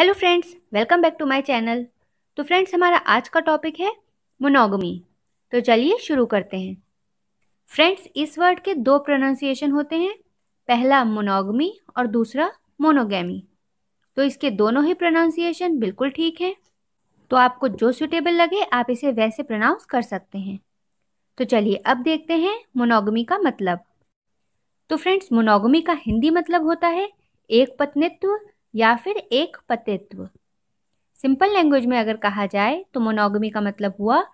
hello friends welcome back to my channel तो friends हमारा आज का टॉपिक है मोनोगमी तो चलिए शुरू करते हैं फ्रेंड्स इस वर्ड के दो प्रोनाउंसिएशन होते हैं पहला मोनोगमी और दूसरा मोनोगैमी तो इसके दोनों ही प्रोनाउंसिएशन बिल्कुल ठीक हैं तो आपको जो सुटेबल लगे आप इसे वैसे प्रोनाउंस कर सकते हैं तो चलिए अब देखते हैं मोनोगमी का मतलब तो फ्रेंड्स मोनोगमी का हिंदी मतलब होता है एक पत्नित्व या फिर एक पतित्व सिंपल लैंग्वेज में अगर कहा जाए तो मोनोगमी का मतलब हुआ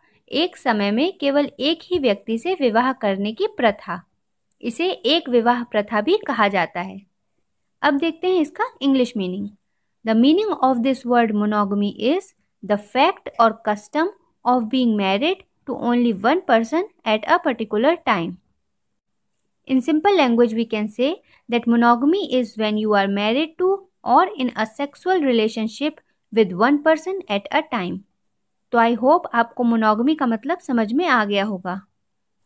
एक समय में केवल एक ही व्यक्ति से विवाह करने की प्रथा इसे एक विवाह प्रथा भी कहा जाता है अब देखते हैं इसका English meaning the meaning of this word monogamy is the fact or custom of being married to only one person at a particular time in simple language we can say that monogamy is when you are married to or in a sexual relationship with one person at a time तो I hope आपको monogamy का मतलब समझ में आ गया होगा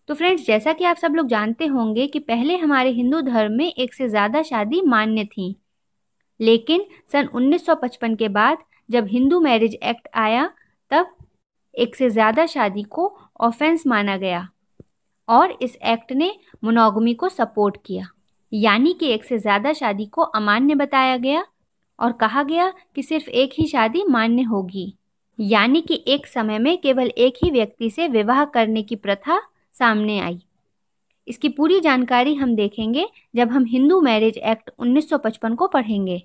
तो friends जैसा कि आप सब लोग जानते होंगे कि पहले हमारे हिंदू धर्म में एक से ज़्यादा शादी मान्य थी लेकिन सन 1955 के बाद जब हिंदू मैरिज एक्ट आया तब एक से ज़्यादा शादी को ऑफेंस माना गया और इस एक्ट ने मोनोगमी को सपोर्ट किया यानी कि एक से ज़्यादा शादी को अमान्य बताया गया और कहा गया कि सिर्फ एक ही शादी मान्य होगी यानी कि एक समय में केवल एक ही व्यक्ति से विवाह करने की प्रथा सामने आई इसकी पूरी जानकारी हम देखेंगे जब हम हिंदू मैरिज एक्ट 1955 को पढ़ेंगे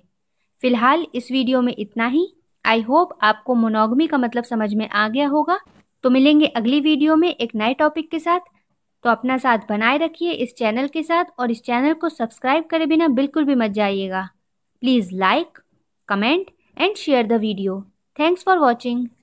फिलहाल इस वीडियो में इतना ही आई होप आपको मोनोगमी का मतलब समझ में आ गया होगा तो मिलेंगे अगली वीडियो में एक नए टॉपिक के साथ तो अपना साथ बनाए रखिए इस चैनल के साथ और इस चैनल को सब्सक्राइब करे बिना बिल्कुल भी मत जाइएगा please like comment and share the video thanks for watching